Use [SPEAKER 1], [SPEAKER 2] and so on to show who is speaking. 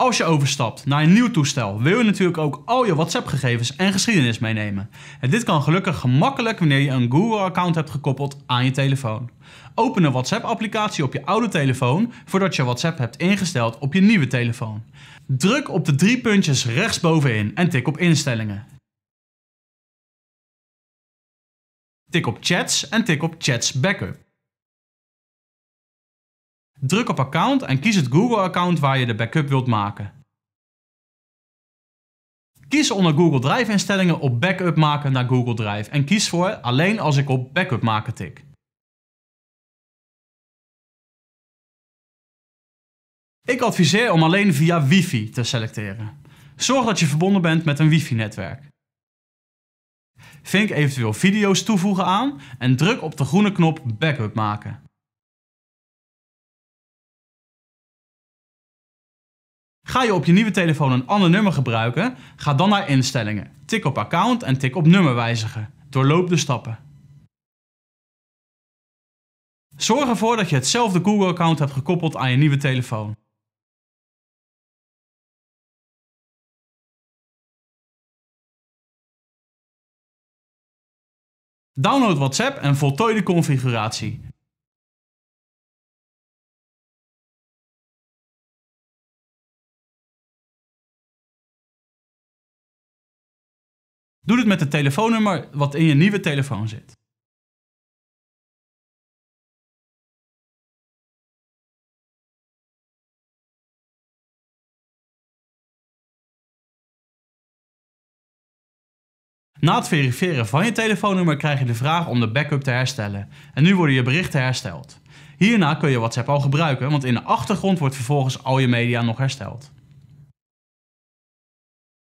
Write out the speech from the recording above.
[SPEAKER 1] Als je overstapt naar een nieuw toestel, wil je natuurlijk ook al je WhatsApp-gegevens en geschiedenis meenemen. En dit kan gelukkig gemakkelijk wanneer je een Google-account hebt gekoppeld aan je telefoon. Open een WhatsApp-applicatie op je oude telefoon voordat je WhatsApp hebt ingesteld op je nieuwe telefoon. Druk op de drie puntjes rechtsbovenin en tik op instellingen. Tik op chats en tik op chats backup.
[SPEAKER 2] Druk op account en kies het Google account waar je de backup wilt
[SPEAKER 1] maken. Kies onder Google Drive instellingen op backup maken naar Google Drive en kies voor alleen als ik op backup maken tik.
[SPEAKER 2] Ik adviseer om alleen via
[SPEAKER 1] wifi te selecteren. Zorg dat je verbonden bent met een wifi-netwerk. Vink eventueel video's toevoegen aan en druk op de groene knop backup maken. Ga je op je nieuwe telefoon een ander nummer gebruiken? Ga dan naar instellingen. Tik op account en tik op nummer wijzigen. Doorloop de stappen. Zorg ervoor dat je hetzelfde Google-account hebt gekoppeld aan je nieuwe telefoon.
[SPEAKER 3] Download WhatsApp en voltooi de configuratie. Doe het met het telefoonnummer wat in je nieuwe telefoon zit. Na
[SPEAKER 2] het
[SPEAKER 1] verifiëren van je telefoonnummer krijg je de vraag om de backup te herstellen. En nu worden je berichten hersteld. Hierna kun je WhatsApp al gebruiken, want in de achtergrond wordt vervolgens al je media nog hersteld.